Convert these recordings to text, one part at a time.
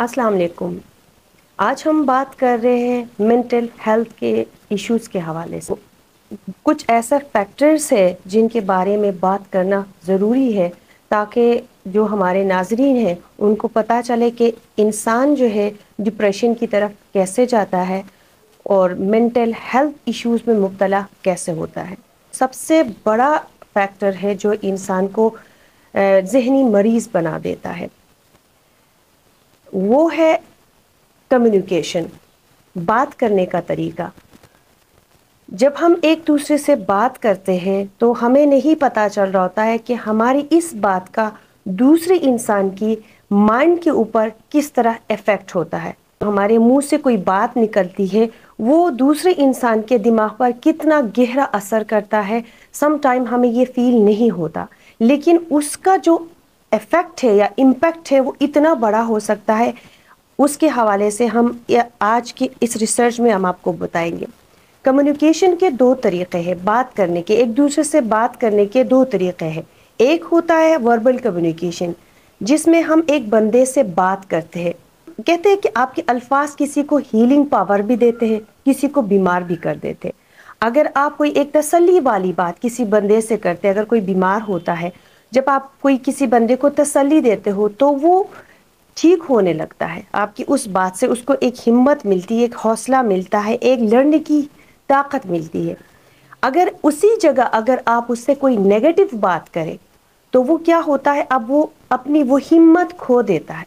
अस्सलाम वालेकुम आज हम बात कर रहे हैं मेंटल हेल्थ के इश्यूज़ के हवाले से कुछ ऐसे फैक्टर्स है जिनके बारे में बात करना ज़रूरी है ताकि जो हमारे नाजरीन हैं उनको पता चले कि इंसान जो है डिप्रेशन की तरफ कैसे जाता है और मेंटल हेल्थ इश्यूज़ में मुबतला कैसे होता है सबसे बड़ा फैक्टर है जो इंसान को जहनी मरीज़ बना देता है वो है कम्युनिकेशन बात करने का तरीका जब हम एक दूसरे से बात करते हैं तो हमें नहीं पता चल रहा होता है कि हमारी इस बात का दूसरे इंसान की माइंड के ऊपर किस तरह इफ़ेक्ट होता है हमारे मुंह से कोई बात निकलती है वो दूसरे इंसान के दिमाग पर कितना गहरा असर करता है सम टाइम हमें ये फील नहीं होता लेकिन उसका जो इफ़ेक्ट है या इम्पैक्ट है वो इतना बड़ा हो सकता है उसके हवाले से हम आज की इस रिसर्च में हम आपको बताएंगे कम्युनिकेशन के दो तरीके हैं बात करने के एक दूसरे से बात करने के दो तरीके हैं एक होता है वर्बल कम्युनिकेशन जिसमें हम एक बंदे से बात करते हैं कहते हैं कि आपके अल्फाज किसी को हीलिंग पावर भी देते हैं किसी को बीमार भी कर देते हैं अगर आप कोई एक तसली वाली बात किसी बंदे से करते हैं अगर कोई बीमार होता है जब आप कोई किसी बंदे को तसल्ली देते हो तो वो ठीक होने लगता है आपकी उस बात से उसको एक हिम्मत मिलती है एक हौसला मिलता है एक लड़ने की ताकत मिलती है अगर उसी जगह अगर आप उससे कोई नेगेटिव बात करें तो वो क्या होता है अब वो अपनी वो हिम्मत खो देता है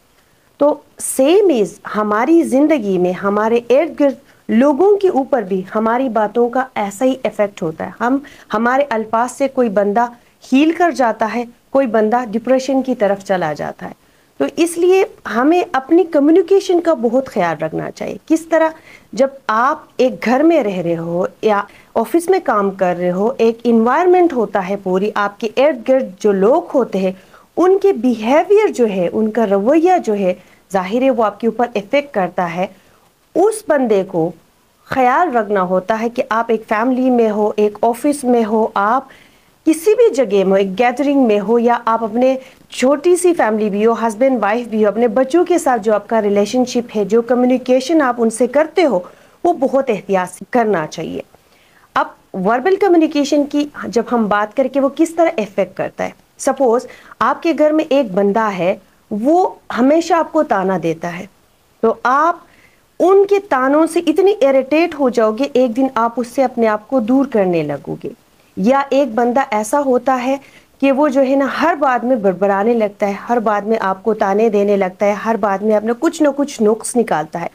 तो सेम इज़ हमारी ज़िंदगी में हमारे इर्द गिर्द लोगों के ऊपर भी हमारी बातों का ऐसा ही इफ़ेक्ट होता है हम हमारे अल्फाज से कोई बंदा हील कर जाता है कोई बंदा डिप्रेशन की तरफ चला जाता है तो इसलिए हमें अपनी कम्युनिकेशन का बहुत ख्याल रखना चाहिए किस तरह जब आप एक घर में रह रहे हो या ऑफिस में काम कर रहे हो एक इन्वायरमेंट होता है पूरी आपके इर्द गिर्द जो लोग होते हैं उनके बिहेवियर जो है उनका रवैया जो है जाहिर है वो आपके ऊपर इफ़ेक्ट करता है उस बंदे को ख्याल रखना होता है कि आप एक फैमिली में हो एक ऑफिस में हो आप किसी भी जगह में एक गैदरिंग में हो या आप अपने छोटी सी फैमिली भी हो हस्बैंड वाइफ भी हो अपने बच्चों के साथ जो आपका रिलेशनशिप है जो कम्युनिकेशन आप उनसे करते हो वो बहुत एहतियात करना चाहिए अब वर्बल कम्युनिकेशन की जब हम बात करके वो किस तरह इफेक्ट करता है सपोज आपके घर में एक बंदा है वो हमेशा आपको ताना देता है तो आप उनके तानों से इतनी इरिटेट हो जाओगे एक दिन आप उससे अपने आप को दूर करने लगोगे या एक बंदा ऐसा होता है कि वो जो है ना हर बात में बड़बड़ाने लगता है हर बात में आपको ताने देने लगता है हर बात में अपना कुछ ना कुछ नुक्स निकालता है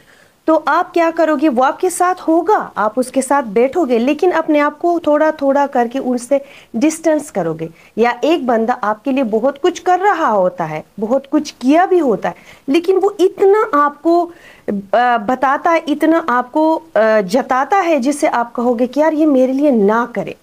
तो आप क्या करोगे वो आपके साथ होगा आप उसके साथ बैठोगे लेकिन अपने आप को थोड़ा थोड़ा करके उनसे डिस्टेंस करोगे या एक बंदा आपके लिए बहुत कुछ कर रहा होता है बहुत कुछ किया भी होता है लेकिन वो इतना आपको बताता है इतना आपको जताता है जिससे आप कहोगे कि यार ये मेरे लिए ना करे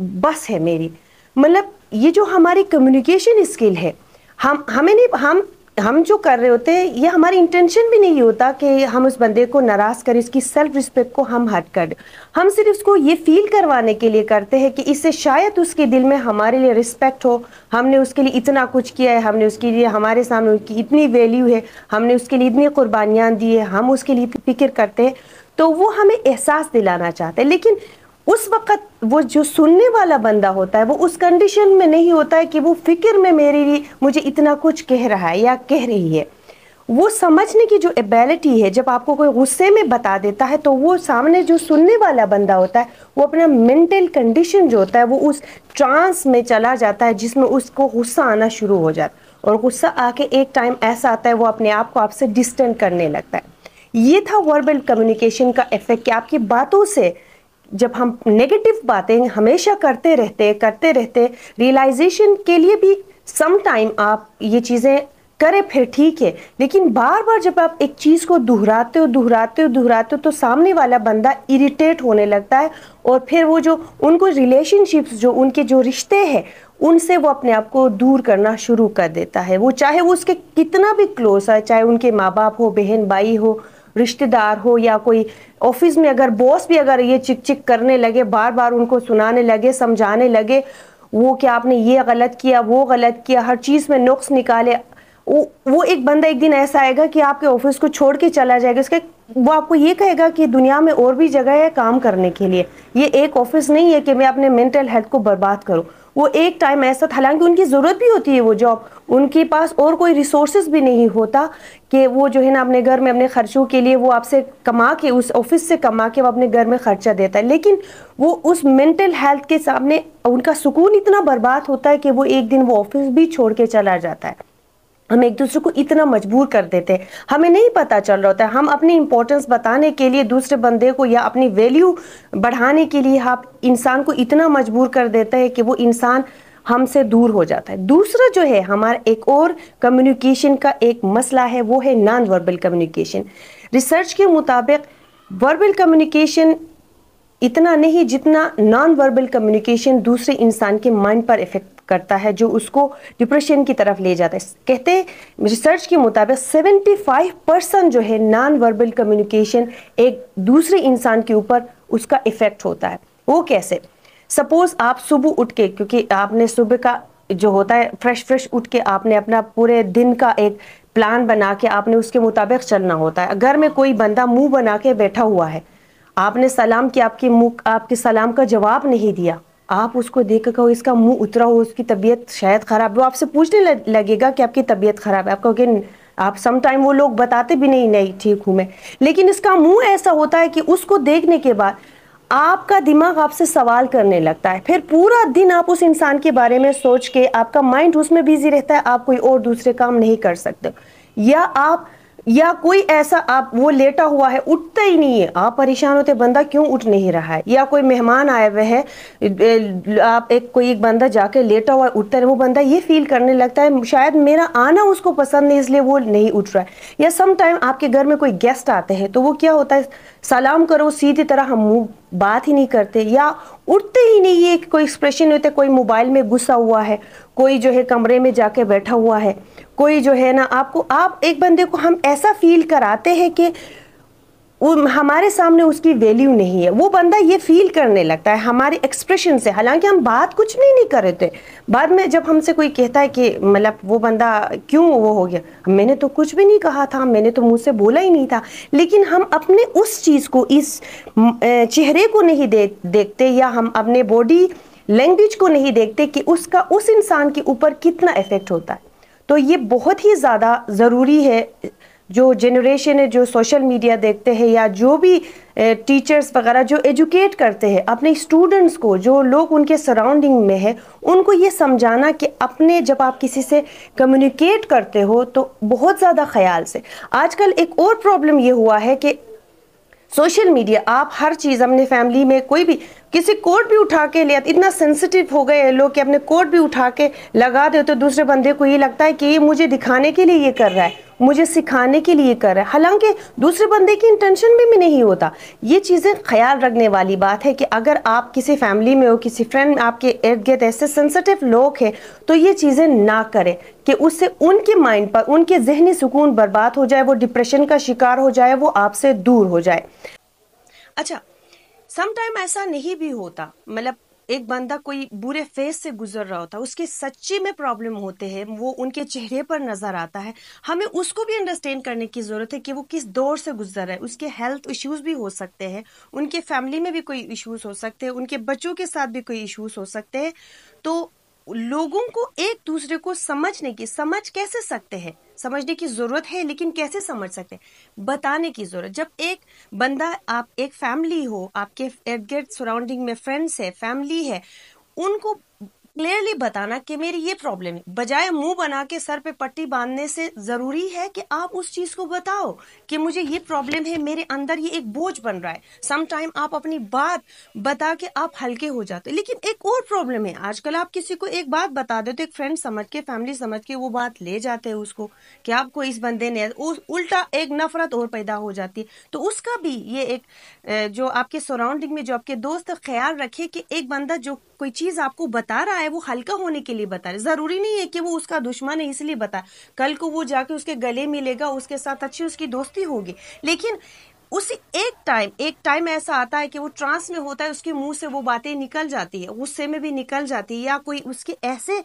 बस है मेरी मतलब ये जो हमारी कम्युनिकेशन स्किल है हम हमें नहीं हम हम जो कर रहे होते हैं ये हमारी इंटेंशन भी नहीं होता कि हम उस बंदे को नाराज़ करें इसकी सेल्फ रिस्पेक्ट को हम हट कर हम सिर्फ उसको ये फील करवाने के लिए करते हैं कि इससे शायद उसके दिल में हमारे लिए रिस्पेक्ट हो हमने उसके लिए इतना कुछ किया है हमने उसके लिए हमारे सामने उसकी इतनी वैल्यू है हमने उसके लिए इतनी कुर्बानियाँ दी है हम उसके लिए फिक्र करते हैं तो वो हमें एहसास दिलाना चाहते हैं लेकिन उस वक़्त वो जो सुनने वाला बंदा होता है वो उस कंडीशन में नहीं होता है कि वो फिक्र में मेरे लिए मुझे इतना कुछ कह रहा है या कह रही है वो समझने की जो एबिलिटी है जब आपको कोई गुस्से में बता देता है तो वो सामने जो सुनने वाला बंदा होता है वो अपना मेंटल कंडीशन जो होता है वो उस ट्रांस में चला जाता है जिसमें उसको गुस्सा आना शुरू हो जाता है और गुस्सा आके एक टाइम ऐसा आता है वो अपने आप को आपसे डिस्टेंट करने लगता है ये था वर्बल कम्युनिकेशन का इफेक्ट कि आपकी बातों से जब हम नेगेटिव बातें हमेशा करते रहते करते रहते रियलाइजेशन के लिए भी सम टाइम आप ये चीज़ें करें फिर ठीक है लेकिन बार बार जब आप एक चीज़ को दोहराते हो दोहराते हो दोहराते हो तो सामने वाला बंदा इरिटेट होने लगता है और फिर वो जो उनको रिलेशनशिप्स जो उनके जो रिश्ते हैं उनसे वो अपने आप को दूर करना शुरू कर देता है वो चाहे वो उसके कितना भी क्लोज है चाहे उनके माँ बाप हो बहन भाई हो रिश्तेदार हो या कोई ऑफिस में अगर बॉस भी अगर ये चिक चिक करने लगे बार बार उनको सुनाने लगे समझाने लगे वो क्या आपने ये गलत किया वो गलत किया हर चीज़ में नुक्स निकाले वो, वो एक बंदा एक दिन ऐसा आएगा कि आपके ऑफिस को छोड़ के चला जाएगा उसके वो आपको ये कहेगा कि दुनिया में और भी जगह है काम करने के लिए ये एक ऑफिस नहीं है कि मैं अपने मेंटल हेल्थ को बर्बाद करूँ वो एक टाइम ऐसा था हालांकि उनकी ज़रूरत भी होती है वो जॉब उनके पास और कोई रिसोर्सेज भी नहीं होता कि वो जो है ना अपने घर में अपने खर्चों के लिए वो आपसे कमा के उस ऑफिस से कमा के वो अपने घर में खर्चा देता है लेकिन वो उस मेंटल हेल्थ के सामने उनका सुकून इतना बर्बाद होता है कि वो एक दिन वो ऑफिस भी छोड़ के चला जाता है हम एक दूसरे को इतना मजबूर कर देते हैं हमें नहीं पता चल रहा होता है हम अपनी इंपॉर्टेंस बताने के लिए दूसरे बंदे को या अपनी वैल्यू बढ़ाने के लिए आप इंसान को इतना मजबूर कर देते हैं कि वो इंसान हमसे दूर हो जाता है दूसरा जो है हमारा एक और कम्युनिकेशन का एक मसला है वो है नॉन वर्बल कम्युनिकेशन रिसर्च के मुताबिक वर्बल कम्युनिकेशन इतना नहीं जितना नॉन वर्बल कम्युनिकेशन दूसरे इंसान के माइंड पर इफेक्ट करता है जो उसको डिप्रेशन की तरफ ले जाता है कहते रिसर्च के मुताबिक 75 परसेंट जो है नॉन वर्बल कम्युनिकेशन एक दूसरे इंसान के ऊपर उसका इफेक्ट होता है वो कैसे सपोज आप सुबह उठ के क्योंकि आपने सुबह का जो होता है फ्रेश फ्रेश उठ के आपने अपना पूरे दिन का एक प्लान बना के आपने उसके मुताबिक चलना होता है घर में कोई बंदा मुंह बना के बैठा हुआ है आपने सलाम किया आपके मुंह आपके सलाम का जवाब नहीं दिया आप उसको देख कहो इसका मुंह उतरा हो उसकी तबीयत शायद ख़राब हो आपसे पूछने लगेगा कि आपकी तबीयत ख़राब है आप कहोगे आप टाइम वो लोग बताते भी नहीं नहीं ठीक हूँ मैं लेकिन इसका मुंह ऐसा होता है कि उसको देखने के बाद आपका दिमाग आपसे सवाल करने लगता है फिर पूरा दिन आप उस इंसान के बारे में सोच के आपका माइंड उसमें बिजी रहता है आप कोई और दूसरे काम नहीं कर सकते या आप या कोई ऐसा आप वो लेटा हुआ है उठता ही नहीं है आप परेशान होते बंदा क्यों उठ नहीं रहा है या कोई मेहमान आए हुए हैं आप एक कोई एक बंदा जाके लेटा हुआ उठता है वो बंदा ये फील करने लगता है शायद मेरा आना उसको पसंद नहीं इसलिए वो नहीं उठ रहा है या समाइम आपके घर में कोई गेस्ट आते हैं तो वो क्या होता है सलाम करो सीधी तरह हम मुँह बात ही नहीं करते या उठते ही नहीं ये कोई एक्सप्रेशन होता है कोई मोबाइल में घुसा हुआ है कोई जो है कमरे में जाके बैठा हुआ है कोई जो है ना आपको आप एक बंदे को हम ऐसा फील कराते हैं कि हमारे सामने उसकी वैल्यू नहीं है वो बंदा ये फील करने लगता है हमारे एक्सप्रेशन से हालांकि हम बात कुछ नहीं नहीं कर रहे थे बाद में जब हमसे कोई कहता है कि मतलब वो बंदा क्यों वो हो गया मैंने तो कुछ भी नहीं कहा था मैंने तो मुझसे बोला ही नहीं था लेकिन हम अपने उस चीज़ को इस चेहरे को नहीं दे, देखते या हम अपने बॉडी लैंग्वेज को नहीं देखते कि उसका उस इंसान के ऊपर कितना इफेक्ट होता है तो ये बहुत ही ज़्यादा ज़रूरी है जो जनरेशन है जो सोशल मीडिया देखते हैं या जो भी टीचर्स वगैरह जो एजुकेट करते हैं अपने स्टूडेंट्स को जो लोग उनके सराउंडिंग में है उनको ये समझाना कि अपने जब आप किसी से कम्युनिकेट करते हो तो बहुत ज़्यादा ख्याल से आजकल एक और प्रॉब्लम ये हुआ है कि सोशल मीडिया आप हर चीज़ अपने फैमिली में कोई भी किसी कोट भी उठा के लिया इतना सेंसिटिव हो गए लोग कि अपने कोट भी उठा के लगा दे तो दूसरे बंदे को ये लगता है कि ये मुझे दिखाने के लिए ये कर रहा है मुझे सिखाने के लिए कर रहा है हालांकि दूसरे बंदे की इंटेंशन भी, भी नहीं होता ये चीज़ें ख्याल रखने वाली बात है कि अगर आप किसी फैमिली में हो किसी फ्रेंड आपके इर्द गिर्द ऐसे सेंसिटिव लोग हैं तो ये चीज़ें ना करें कि उससे उनके माइंड पर उनके जहनी सुकून बर्बाद हो जाए वो डिप्रेशन का शिकार हो जाए वो आपसे दूर हो जाए अच्छा समटाइम ऐसा नहीं भी होता मतलब एक बंदा कोई बुरे फेस से गुजर रहा होता है उसके सच्ची में प्रॉब्लम होते हैं वो उनके चेहरे पर नजर आता है हमें उसको भी अंडरस्टैंड करने की जरूरत है कि वो किस दौर से गुजर रहा है उसके हेल्थ इश्यूज भी हो सकते हैं उनके फैमिली में भी कोई इश्यूज हो सकते हैं उनके बच्चों के साथ भी कोई इश्यूज हो सकते हैं तो लोगों को एक दूसरे को समझने की समझ कैसे सकते हैं समझने की ज़रूरत है लेकिन कैसे समझ सकते हैं बताने की ज़रूरत जब एक बंदा आप एक फैमिली हो आपके इर्द गिर्द सराउंडिंग में फ्रेंड्स है फैमिली है उनको क्लियरली बताना कि मेरी ये प्रॉब्लम है बजाय मुंह बना के सर पे पट्टी बांधने से जरूरी है कि आप उस चीज को बताओ कि मुझे ये प्रॉब्लम है मेरे अंदर ये एक बोझ बन रहा है समटाइम आप अपनी बात बता के आप हल्के हो जाते लेकिन एक और प्रॉब्लम है आजकल आप किसी को एक बात बता दे तो एक फ्रेंड समझ के फैमिली समझ के वो बात ले जाते हैं उसको कि आपको इस बंदे ने उल्टा एक नफरत और पैदा हो जाती है तो उसका भी ये एक जो आपके सराउंडिंग में जो आपके दोस्त ख्याल रखे कि एक बंदा जो कोई चीज आपको बता रहा है वो हल्का होने के लिए बता रहा है जरूरी नहीं है कि वो उसका दुश्मन है इसलिए बता कल को वो जाके उसके गले मिलेगा उसके साथ अच्छी उसकी दोस्ती होगी लेकिन उस एक टाइम एक टाइम ऐसा आता है कि वो ट्रांस में होता है उसके मुंह से वो बातें निकल जाती है गुस्से में भी निकल जाती है या कोई उसके ऐसे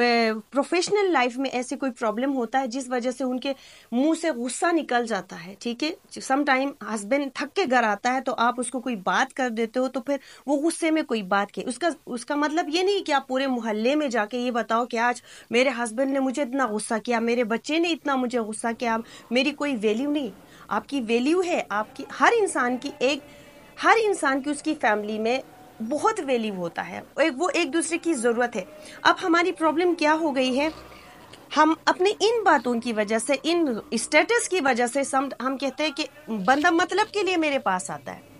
प्रोफेशनल लाइफ में ऐसी कोई प्रॉब्लम होता है जिस वजह से उनके मुंह से गुस्सा निकल जाता है ठीक है सम टाइम हस्बैंड थक के घर आता है तो आप उसको कोई बात कर देते हो तो फिर वो गुस्से में कोई बात की उसका उसका मतलब ये नहीं कि आप पूरे मोहल्ले में जाके ये बताओ कि आज मेरे हस्बैंड ने मुझे इतना गुस्सा किया मेरे बच्चे ने इतना मुझे गुस्सा किया मेरी कोई वैल्यू नहीं आपकी वैल्यू है आपकी हर इंसान की एक हर इंसान की उसकी फैमिली में बहुत वैल्यू होता है एक वो एक दूसरे की ज़रूरत है अब हमारी प्रॉब्लम क्या हो गई है हम अपने इन बातों की वजह से इन स्टेटस की वजह से सम हम कहते हैं कि बंदा मतलब के लिए मेरे पास आता है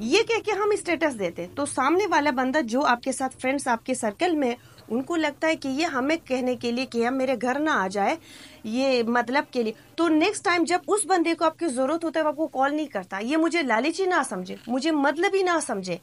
ये कह के हम स्टेटस देते तो सामने वाला बंदा जो आपके साथ फ्रेंड्स आपके सर्कल में उनको लगता है कि ये हमें कहने के लिए कि हम मेरे घर ना आ जाए ये मतलब के लिए तो नेक्स्ट टाइम जब उस बंदे को आपकी ज़रूरत होता है वो आपको कॉल नहीं करता ये मुझे लालची ना समझे मुझे मतलब ही ना समझे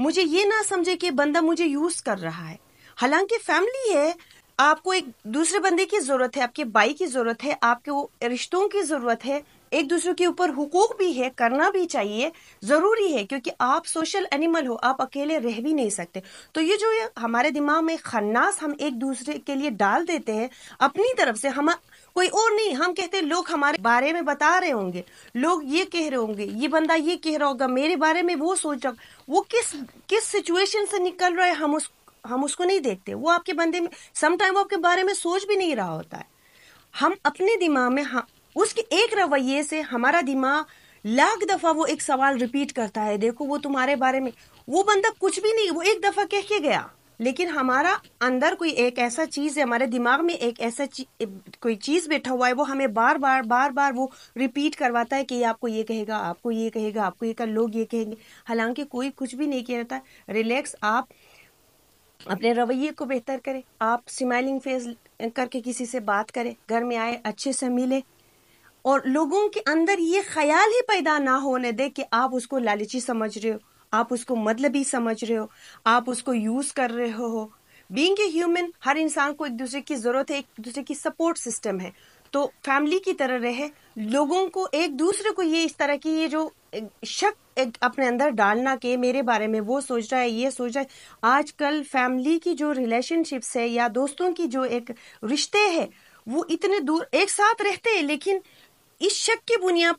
मुझे ये ना समझे कि बंदा मुझे यूज़ कर रहा है हालांकि फैमिली है आपको एक दूसरे बंदे की ज़रूरत है आपके बाई की ज़रूरत है आपके वो रिश्तों की ज़रूरत है एक दूसरे के ऊपर हुकूक भी है करना भी चाहिए ज़रूरी है क्योंकि आप सोशल एनिमल हो आप अकेले रह भी नहीं सकते तो ये जो ये हमारे दिमाग में खन्नास हम एक दूसरे के लिए डाल देते हैं अपनी तरफ से हम कोई और नहीं हम कहते हैं लोग हमारे बारे में बता रहे होंगे लोग ये कह रहे होंगे ये बंदा ये कह रहा होगा मेरे बारे में वो सोच रहा वो किस किस सिचुएशन से निकल रहा है हम उस हम उसको नहीं देखते वो आपके बंदे में समटाइम वो आपके बारे में सोच भी नहीं रहा होता है हम अपने दिमाग में हम हाँ, उसके एक रवैये से हमारा दिमाग लाख दफा वो एक सवाल रिपीट करता है देखो वो तुम्हारे बारे में वो बंदा कुछ भी नहीं वो एक दफा कह के गया लेकिन हमारा अंदर कोई एक ऐसा चीज है हमारे दिमाग में एक ऐसा ची, कोई चीज बैठा हुआ है वो हमें बार बार बार बार वो रिपीट करवाता है कि ये आपको ये कहेगा आपको ये कहेगा आपको ये कर लोग ये कहेंगे हालांकि कोई कुछ भी नहीं कह रिलैक्स आप अपने रवैये को बेहतर करें आप स्माइलिंग फेस करके किसी से बात करें घर में आए अच्छे से मिले और लोगों के अंदर ये ख्याल ही पैदा ना होने दे कि आप उसको लालची समझ रहे हो आप उसको मतलबी समझ रहे हो आप उसको यूज कर रहे हो बींग ए ह्यूमन हर इंसान को एक दूसरे की जरूरत है एक दूसरे की सपोर्ट सिस्टम है तो फैमिली की तरह रहे लोगों को एक दूसरे को ये इस तरह की ये जो शक एक अपने अंदर डालना के मेरे बारे में वो सोच रहा है ये सोच रहा है आजकल फैमिली की जो रिलेशनशिप्स है या दोस्तों की जो एक रिश्ते हैं वो इतने दूर एक साथ रहते हैं लेकिन इस शक की बुनियाद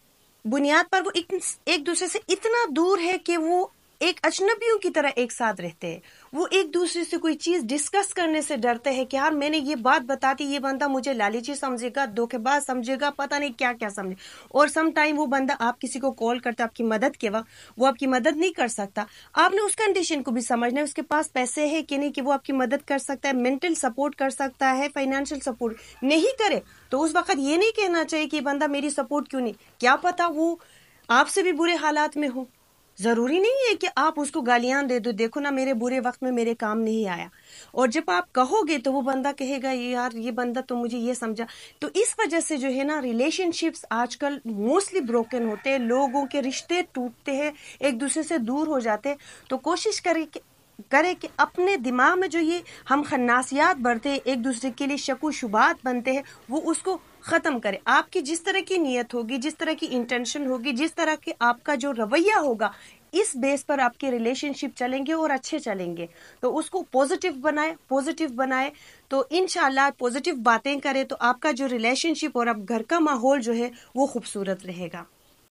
बुनियाद पर वो एक, एक दूसरे से इतना दूर है कि वो एक अजनबियों की तरह एक साथ रहते हैं वो एक दूसरे से कोई चीज़ डिस्कस करने से डरते हैं कि यार मैंने ये बात बताती ये बंदा मुझे लालची समझेगा धोखेबाज समझेगा पता नहीं क्या क्या समझे और सम टाइम वो बंदा आप किसी को कॉल करता आपकी मदद के वक्त वो आपकी मदद नहीं कर सकता आपने उस कंडीशन को भी समझना है उसके पास पैसे है कि नहीं कि वो आपकी मदद कर सकता है मेंटल सपोर्ट कर सकता है फाइनेंशियल सपोर्ट नहीं करे तो उस वक्त ये नहीं कहना चाहिए कि बंदा मेरी सपोर्ट क्यों नहीं क्या पता वो आपसे भी बुरे हालात में हो ज़रूरी नहीं है कि आप उसको गालियां दे दो देखो ना मेरे बुरे वक्त में मेरे काम नहीं आया और जब आप कहोगे तो वो बंदा कहेगा ये यार ये बंदा तो मुझे ये समझा तो इस वजह से जो है ना रिलेशनशिप्स आजकल मोस्टली ब्रोकन होते हैं लोगों के रिश्ते टूटते हैं एक दूसरे से दूर हो जाते हैं तो कोशिश करें कि करें कि अपने दिमाग में जो ये हम खन्नासियात बढ़ते हैं एक दूसरे के लिए शक शुबात बनते हैं वो उसको ख़त्म करें आपकी जिस तरह की नीयत होगी जिस तरह की इंटेंशन होगी जिस तरह के आपका जो रवैया होगा इस बेस पर आपके रिलेशनशिप चलेंगे और अच्छे चलेंगे तो उसको पॉजिटिव बनाए पॉजिटिव बनाए तो इन पॉजिटिव बातें करें तो आपका जो रिलेशनशिप और आप घर का माहौल जो है वो खूबसूरत रहेगा